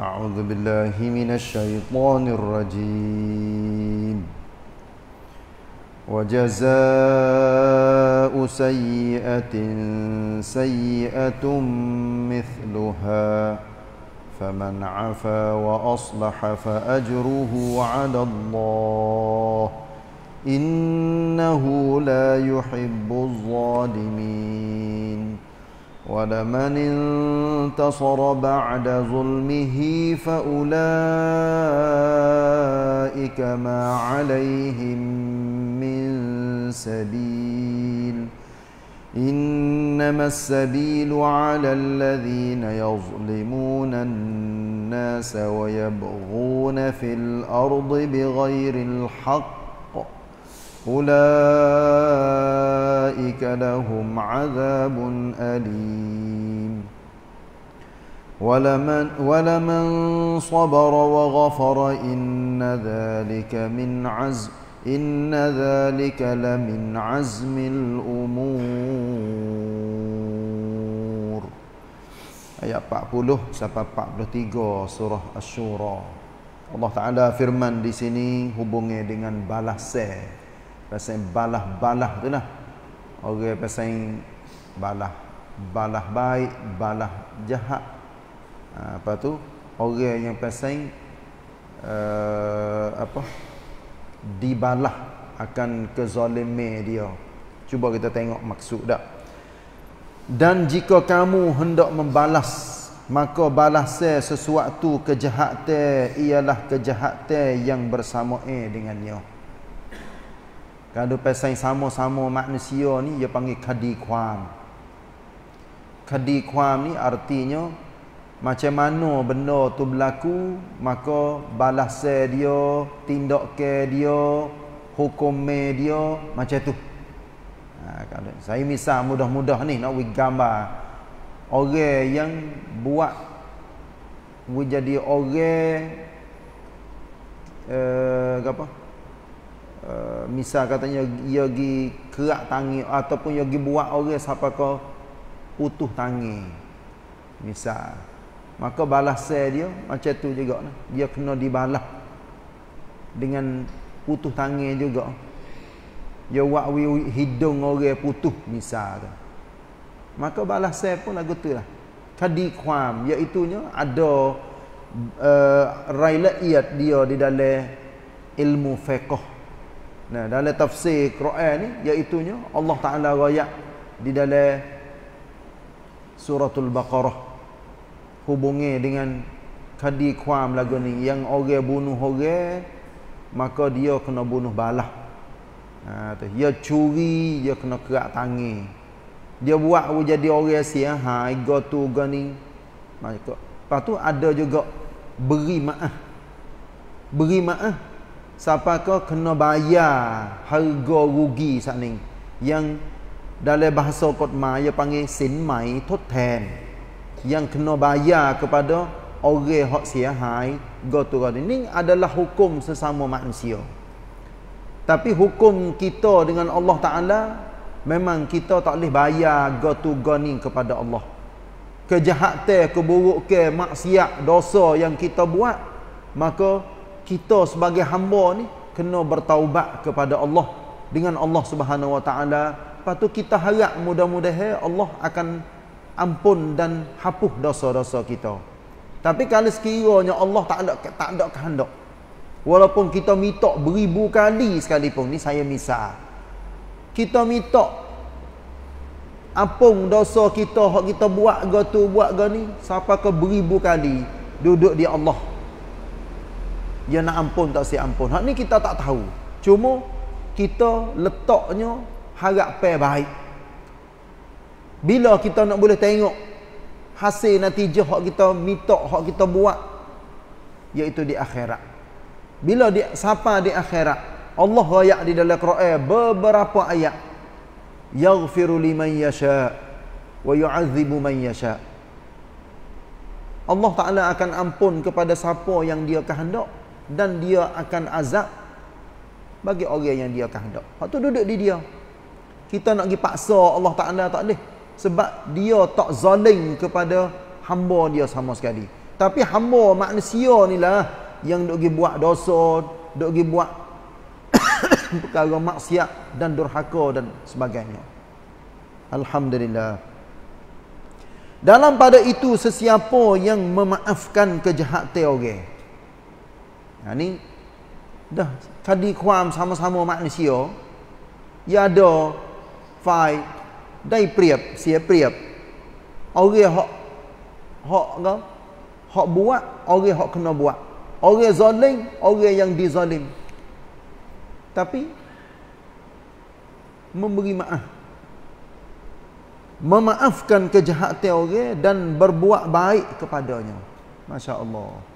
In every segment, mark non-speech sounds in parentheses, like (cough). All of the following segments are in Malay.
أعوذ بالله من الشيطان الرجيم وجزاء سيئة سيئة مثلها فمن عفا وأصلح فأجره على الله إنه لا يحب الظالمين ولمن انتصر بعد ظلمه فأولئك ما عليهم من سبيل إنما السبيل على الذين يظلمون الناس ويبغون في الأرض بغير الحق أولئك لهم عذاب أليم ولمن, ولمن صبر وغفر إن ذلك من عز إن ذلك لمن عزم الأمور آيات 40 sampai 43 surah asy-syura Allah Taala firman di sini hubungnya dengan balas balasan pasang balah-balah tu lah orang pasang balah balah baik balah jahat ha, apa tu orang yang pasang uh, eh, apa dibalah akan kezalimi dia cuba kita tengok maksud dak dan jika kamu hendak membalas maka balas sesuatu kejahatan ialah kejahatan yang bersamae dengannya kalau pasal sama-sama manusia ni dia panggil kadi kuam kadi kuam ni artinya macam mana benda tu berlaku maka balas dia tindak ke dia hukum dia macam tu ha, kalau saya misal mudah-mudah ni nak wig gambar orang yang buat menjadi orang eh uh, apa Eh, misal katanya ia gi kerak tangi ataupun ia gi buat orang siapa ke putuh tangi misal maka balasan dia macam tu juga dia kena dibalas dengan putuh tangi juga dia buat hidung orang putuh misal maka balasan pun lagu tu lah tadi kuam iaitu ada uh, eh, railaiat dia di dalam ilmu fiqh Nah, dalam tafsir Quran ni iaitu Allah Taala royak di dalam suratul baqarah hubungi dengan kadi kuam lagu ni yang orang bunuh orang maka dia kena bunuh balah. Ha tu dia curi dia kena kerak tangi. Dia buat jadi orang sia ha ego tu gani. Maka patu ada juga beri maaf. Beri maaf siapa kau kena bayar harga rugi sat ni yang dalam bahasa kotma ia panggil sin mai yang kena bayar kepada orang hak siahai gotu gotu ni adalah hukum sesama manusia tapi hukum kita dengan Allah Ta'ala Memang kita tak boleh bayar Gatu gani kepada Allah Kejahatan, keburukan, maksiat, dosa yang kita buat Maka kita sebagai hamba ni kena bertaubat kepada Allah dengan Allah Subhanahu Wa Taala. Patu kita harap mudah-mudahan Allah akan ampun dan hapus dosa-dosa kita. Tapi kalau sekiranya Allah tak ada tak ada kehendak. Walaupun kita minta beribu kali sekalipun ni saya misal. Kita minta ampun dosa kita hak kita buat gitu buat gini siapa ke beribu kali duduk di Allah dia nak ampun tak siap ampun. Hak ni kita tak tahu. Cuma kita letaknya harap pe baik. Bila kita nak boleh tengok hasil natijah hak kita mitok hak kita buat iaitu di akhirat. Bila dia siapa di akhirat? Allah raya di dalam Quran beberapa ayat. Yaghfiru liman yasha wa yu'adzibu man yasha. Allah Ta'ala akan ampun kepada siapa yang dia kehendak dan dia akan azab bagi orang yang dia kehendak. Hak tu duduk di dia. Kita nak pergi paksa Allah Taala tak boleh sebab dia tak zalim kepada hamba dia sama sekali. Tapi hamba manusia ni lah yang duk pergi buat dosa, duk pergi buat (coughs) perkara maksiat dan durhaka dan sebagainya. Alhamdulillah. Dalam pada itu sesiapa yang memaafkan kejahatan orang. Okay? Ha ni dah tadi kuam sama-sama manusia ya ada fai dai priap sia priap orang hok hok ke hok buat orang hok kena buat orang zalim orang yang dizalim tapi memberi maaf memaafkan kejahatan orang dan berbuat baik kepadanya masya-Allah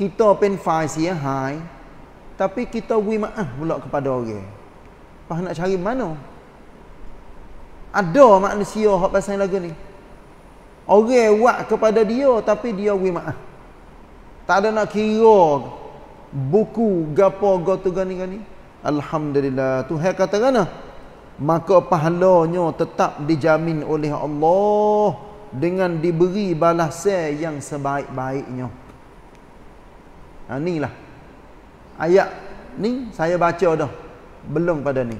kita pun fai siya hai tapi kita wui ma'ah pula kepada orang pah nak cari mana ada manusia hak pasal lagu ni orang buat kepada dia tapi dia wui ma'ah tak ada nak kira buku gapo gotu gani gani alhamdulillah tuhan kata kana maka pahalanya tetap dijamin oleh Allah dengan diberi balasan yang sebaik-baiknya ha, ni lah ayat ni saya baca dah belum pada ni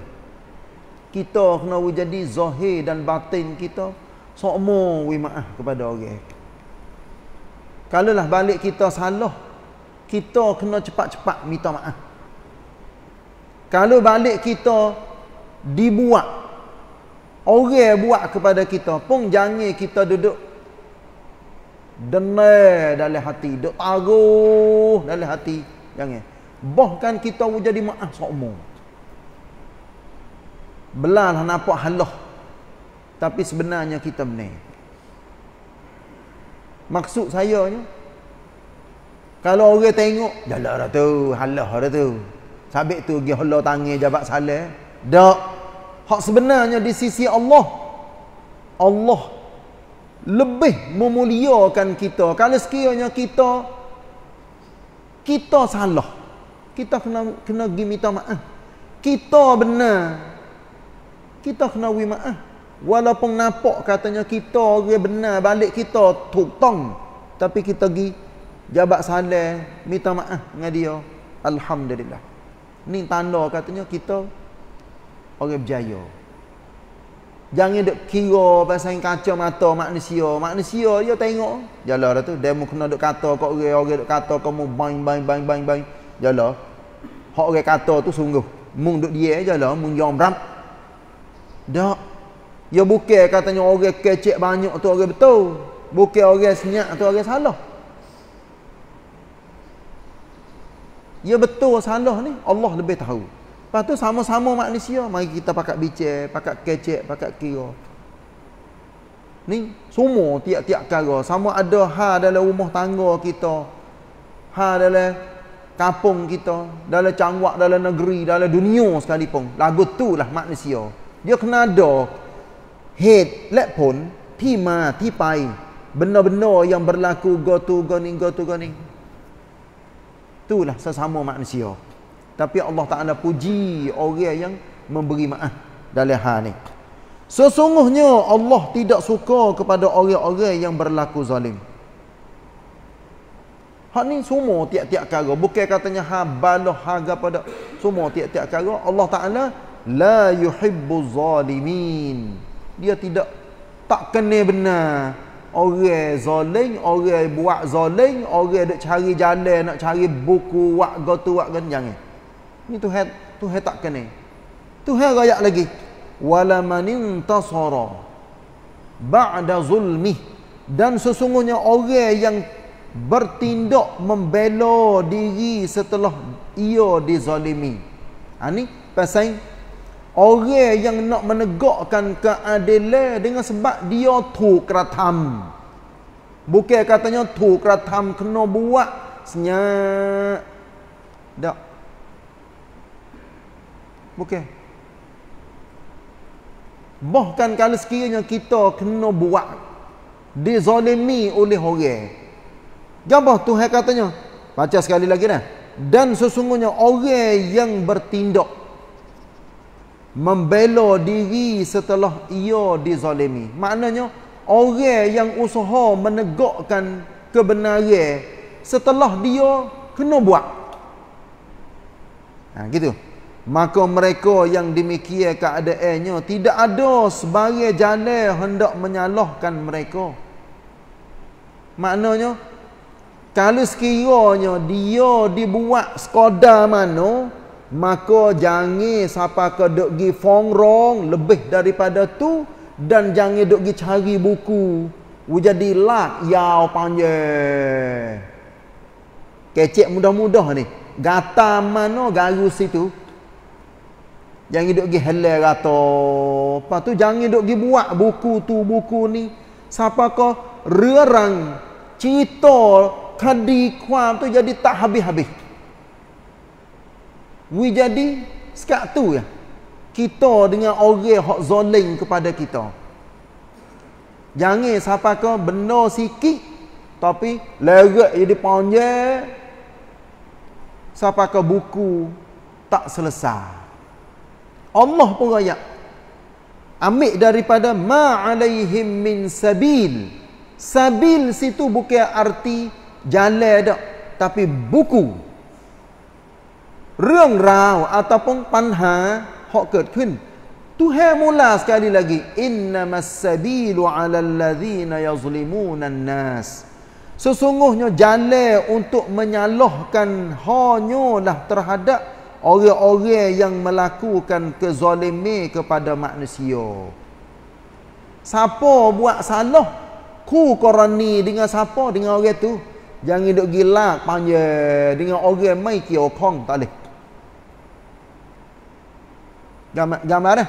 kita kena jadi zahir dan batin kita sokmo wima'ah kepada orang kalau lah balik kita salah kita kena cepat-cepat minta maah. kalau balik kita dibuat orang buat kepada kita pun jangan kita duduk Denai dalam hati. Duk taruh dalam hati. Jangan. Bahkan kita jadi maaf ah, seumur. Belalah nampak halah. Tapi sebenarnya kita benar. Maksud saya ni. Kalau orang tengok. Jalak dah tu. Halah dah tu. Sabit tu. Gih Allah tangi jabat salah. Tak. Hak sebenarnya di sisi Allah. Allah lebih memuliakan kita kalau sekiranya kita kita salah kita kena kena pergi minta maaf kita benar kita kena wi maaf walaupun nampak katanya kita dia benar balik kita tong tapi kita pergi jabat salah minta maaf dengan dia alhamdulillah ni tanda katanya kita orang berjaya Jangan duk kira pasal kaca mata manusia. Manusia dia tengok. Jalah dah tu. demo mu kena duk kata kok orang orang duk kata kamu bang bang bang bang bang. Jalah. Hak orang kata tu sungguh. Mung duk dia aja lah, mung yang ram. Dak. Ya bukan katanya orang kecek banyak tu orang betul. Bukan orang senyap tu orang salah. Ya betul salah ni Allah lebih tahu. Lepas tu sama-sama manusia, mari kita pakat bicik, pakat kecek, pakat kira. Ni semua tiap-tiap kara, sama ada ha dalam rumah tangga kita, ha dalam kampung kita, dalam cangwak, dalam negeri, dalam dunia sekali sekalipun. Lagu tu lah manusia. Dia kena ada head, lepon, tima, tipai, benda-benda yang berlaku, go tu, go ni, go tu, go ni. Itulah sesama manusia tapi Allah Taala puji orang yang memberi maaf dalam hal ni sesungguhnya Allah tidak suka kepada orang-orang yang berlaku zalim hak ni semua tiap-tiap perkara bukan katanya habaloh harga pada semua tiap-tiap perkara Allah Taala la yuhibbu zalimin dia tidak tak kena benar orang zalim orang buat zalim orang nak cari jalan nak cari buku wak gotu wak gan jangan ni Tuhan Tuhan tak kena Tuhan raya lagi wala man intasara ba'da zulmi dan sesungguhnya orang yang bertindak membela diri setelah ia dizalimi ani ha, pasal orang yang nak menegakkan keadilan dengan sebab dia tu keratam bukan katanya tu keratam kena buat senyap tak Bukan. Bahkan kalau sekiranya kita kena buat dizolimi oleh orang. Jambah Tuhan katanya. Baca sekali lagi dah. Dan sesungguhnya orang yang bertindak membela diri setelah ia dizolimi Maknanya orang yang usaha menegakkan kebenaran setelah dia kena buat. Ha gitu. Maka mereka yang demikian keadaannya tidak ada sebagai jalan hendak menyalahkan mereka. Maknanya kalau sekiranya dia dibuat skoda mano maka jangan siapa ke dok gi fongrong lebih daripada tu dan jangan dok gi cari buku jadi lat yau panjang kecek mudah-mudah ni gata mano garu situ Jangan hidup pergi helai rata. Apa tu? Jangan hidup pergi buat buku tu, buku ni. Siapa kau? Rerang. Cerita. Kadi kuam tu jadi tak habis-habis. We jadi sekat tu ya. Kita dengan orang yang zolim kepada kita. Jangan siapa kau benar sikit. Tapi leret jadi panjang. Siapa kau buku tak selesai. Allah pun royak ambil daripada ma alaihim min sabil sabil situ bukan arti jalan dak tapi buku Rung rau ataupun panha hok ket khun Tuhan mula sekali lagi innamas sabilu alal ladzina yuzlimunan nas sesungguhnya jalan untuk menyalahkan hanyalah terhadap orang-orang yang melakukan kezalimi kepada manusia. Siapa buat salah? Ku korani dengan siapa? Dengan orang tu. Jangan hidup gila, panjang dengan orang mai kio kong tak leh. Gambar gambar dah.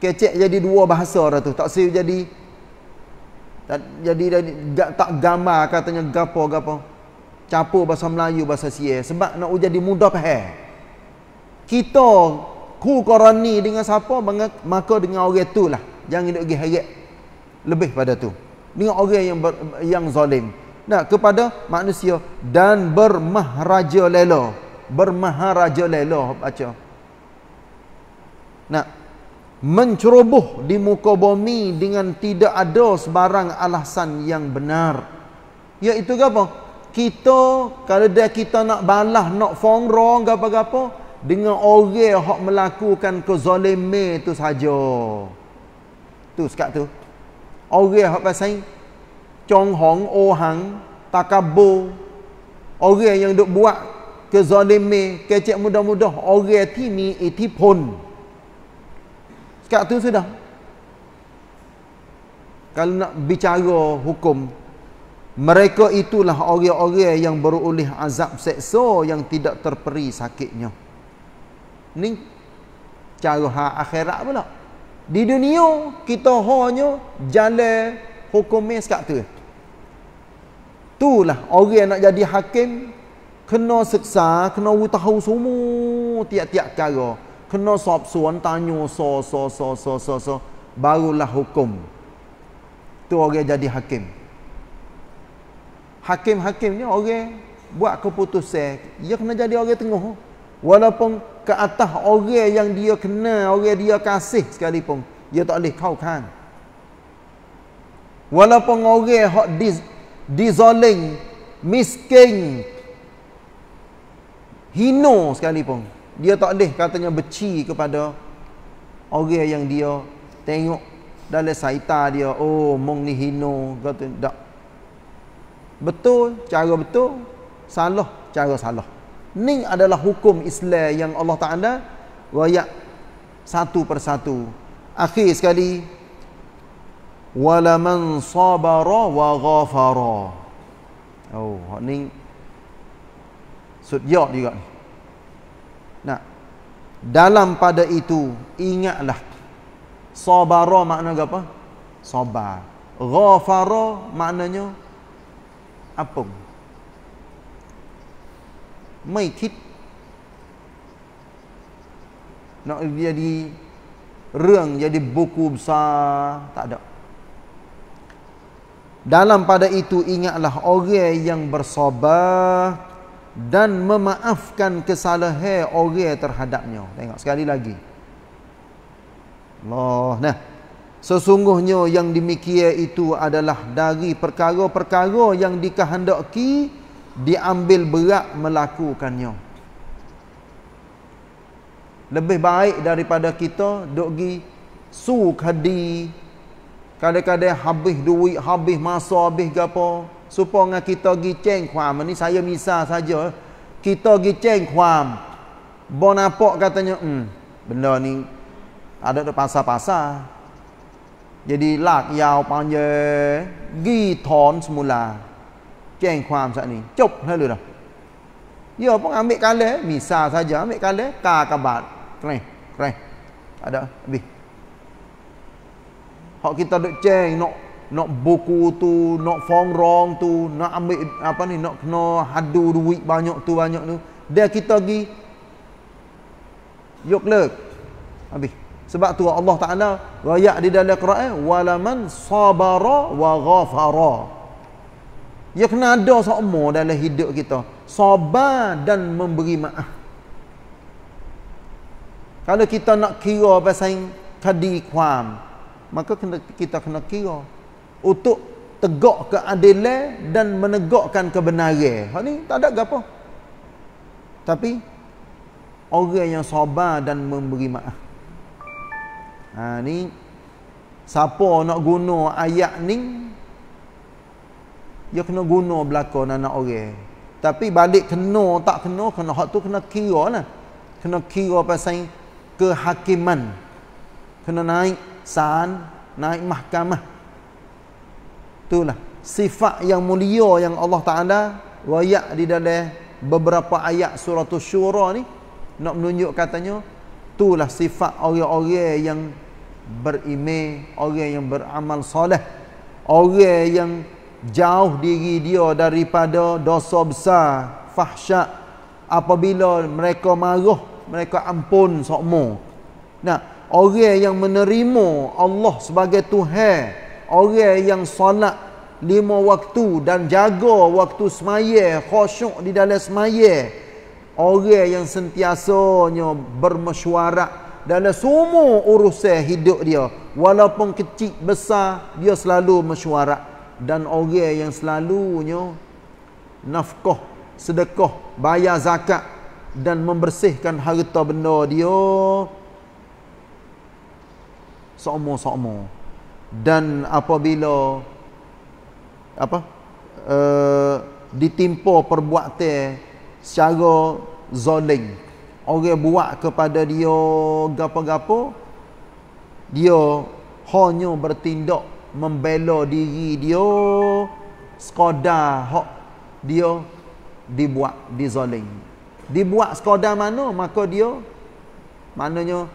Kecek jadi dua bahasa dah tu. Tak sil jadi tak jadi tak, tak gambar katanya gapo-gapo. capo bahasa Melayu bahasa Sia sebab nak jadi mudah faham kita ku korani dengan siapa maka dengan orang tu lah jangan duduk geret lebih pada tu dengan orang yang ber, yang zalim nah kepada manusia dan bermaharaja lela bermaharaja lela baca nah menceroboh di muka bumi dengan tidak ada sebarang alasan yang benar iaitu apa kita kalau dia kita nak balah nak fongrong gapo-gapo dengan orang hok melakukan kezalime tu saja. Tu sekat tu. Orang hak pasai cong hong o hang takabo. Orang yang duk buat kezalime kecek mudah-mudah orang tini itipun. Sekat tu sudah. Kalau nak bicara hukum mereka itulah orang-orang yang berulih azab seksa yang tidak terperi sakitnya ni cara ha akhirat pula di dunia kita hanya jalan hukum sekat tu itulah orang nak jadi hakim kena seksa kena tahu semua tiap-tiap kara kena sop suan tanya so so so so so so barulah hukum tu orang jadi hakim hakim-hakim ni orang buat keputusan dia kena jadi orang tengah Walaupun ke atas orang yang dia kenal, orang dia kasih sekalipun, dia tak boleh kau kan. Walaupun orang hak dizoling, miskin, hino sekalipun, dia tak boleh katanya beci kepada orang yang dia tengok dalam saita dia, oh mong ni hino, kata, tak. Betul, cara betul, salah, cara salah. Ni adalah hukum Islam yang Allah Ta'ala wayak satu persatu. Akhir sekali. Walaman sabara wa ghafara. Oh, ni sudya juga ni. Nah, dalam pada itu, ingatlah. Sabara makna apa? Sabar. Ghafara maknanya apa? nak jadi buku ไม่คิดนอกจากเรื่องจะดีบุคุบซาตัดอก dalam pada itu ingatlah orang yang bersabar dan memaafkan kesalahan orang terhadapnya tengok sekali lagi Allah nah sesungguhnya yang demikian itu adalah dari perkara-perkara yang dikehendaki diambil berat melakukannya lebih baik daripada kita duk gi su khadi kadang-kadang habis duit habis masa habis gapo supaya dengan kita gi ceng kuam ini saya misa saja kita gi ceng kuam bonapok katanya hmm benda ni ada tu pasal-pasal jadi lak yau panjang gi thon semula Ceng kham sat ni Cuk lah lu dah Ya pun ambil kala Misal saja ambil kala Ka kabat Kereh Kereh Ada Habis Hak kita duk ceng Nak Nak buku tu Nak fong rong tu Nak ambil Apa ni Nak kena hadu duit banyak tu Banyak tu Dia kita pergi Yuk lek Habis sebab tu Allah Ta'ala Raya di dalam Quran Walaman sabara wa ghafara ia ya kena ada sokmo dalam hidup kita. Sabar dan memberi maaf. Kalau kita nak kira pasal kadi kuam, maka kena, kita kena kira untuk tegak keadilan dan menegakkan kebenaran. Hal ni tak ada apa. Tapi orang yang sabar dan memberi maaf. Ha ni siapa nak guna ayat ni dia kena guna belakang anak orang tapi balik kena tak kena kena hak tu kena kira lah kena kira pasal kehakiman kena naik san naik mahkamah itulah sifat yang mulia yang Allah Ta'ala wayak di dalam beberapa ayat surah tu syurah ni nak menunjuk katanya itulah sifat orang-orang yang berimeh orang yang beramal soleh orang yang jauh diri dia daripada dosa besar fahsyat apabila mereka marah mereka ampun sokmo nah orang yang menerima Allah sebagai tuhan orang yang solat lima waktu dan jaga waktu semaya khusyuk di dalam semaya orang yang sentiasanya bermesyuarat dalam semua urusan hidup dia walaupun kecil besar dia selalu mesyuarat dan orang yang selalunya nafkah, sedekah, bayar zakat dan membersihkan harta benda dia seumur-seumur. Dan apabila apa uh, ditimpa perbuatan secara zoling orang buat kepada dia gapo-gapo dia hanya bertindak membela diri dia sekadar hak dia dibuat di dizalim dibuat sekadar mana maka dia maknanya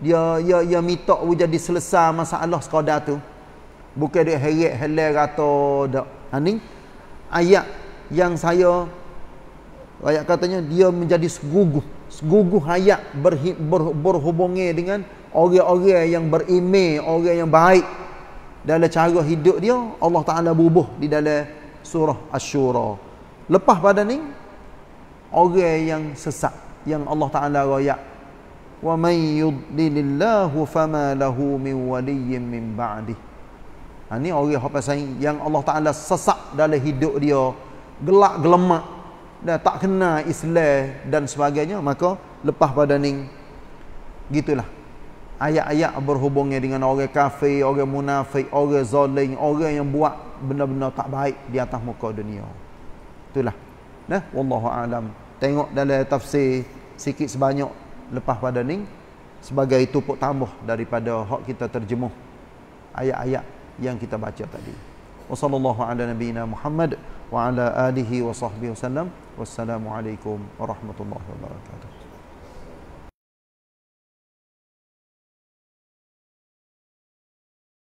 dia ya ya minta wujud diselesai masalah sekadar tu bukan dia heret helai rata dak ani ha, ayat yang saya ayat katanya dia menjadi seguguh seguguh ayat ber, berhubungi dengan orang-orang yang berime orang yang baik dalam cara hidup dia Allah Taala bubuh di dalam surah asy-syura lepas pada ni orang yang sesat yang Allah Taala royak wa may yudlilillahu fama lahu min waliyyin min ba'di ha ni orang apa sain yang Allah Taala sesat dalam hidup dia gelak gelemak dan tak kenal Islam dan sebagainya maka lepas pada ni gitulah ayat-ayat berhubungnya dengan orang kafir, orang munafik, orang zalim, orang yang buat benda-benda tak baik di atas muka dunia. Itulah. Nah, wallahu alam. Tengok dalam tafsir sikit sebanyak lepas pada ni sebagai tupuk tambah daripada hak kita terjemuh ayat-ayat yang kita baca tadi. Wassallallahu ala nabiyyina Muhammad wa ala alihi wa sahbihi wasallam. Wassalamualaikum warahmatullahi wabarakatuh.